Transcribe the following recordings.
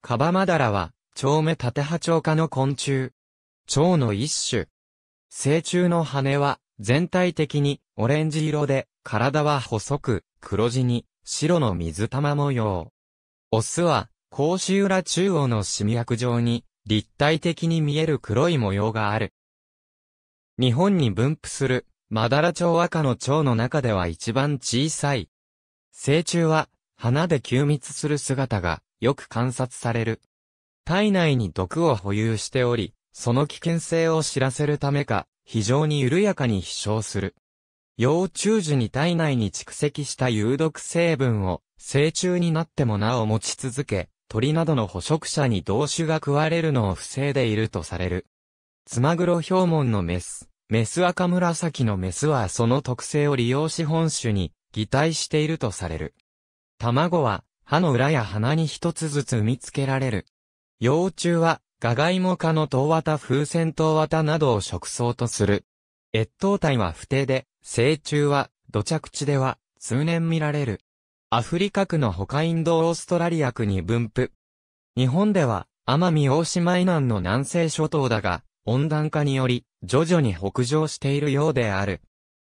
カバマダラは、蝶目縦波蝶科の昆虫。蝶の一種。成虫の羽は、全体的にオレンジ色で、体は細く、黒地に、白の水玉模様。オスは、甲子裏中央のシミ薬状に、立体的に見える黒い模様がある。日本に分布する、マダラ蝶赤の蝶の中では一番小さい。成虫は、花で休密する姿がよく観察される。体内に毒を保有しており、その危険性を知らせるためか、非常に緩やかに飛翔する。幼虫樹に体内に蓄積した有毒成分を、成虫になってもなお持ち続け、鳥などの捕食者に同種が食われるのを防いでいるとされる。ツマグロヒョウモンのメス、メス赤紫のメスはその特性を利用し本種に擬態しているとされる。卵は、歯の裏や鼻に一つずつ産みつけられる。幼虫は、ガガイモ科のトウワタ風船トウワタなどを食草とする。越冬体は不定で、成虫は、土着地では、通年見られる。アフリカ区の他インドオーストラリア区に分布。日本では、奄美大島以南の南西諸島だが、温暖化により、徐々に北上しているようである。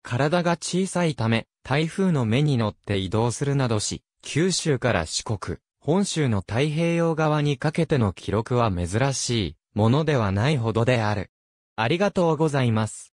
体が小さいため、台風の目に乗って移動するなどし、九州から四国、本州の太平洋側にかけての記録は珍しいものではないほどである。ありがとうございます。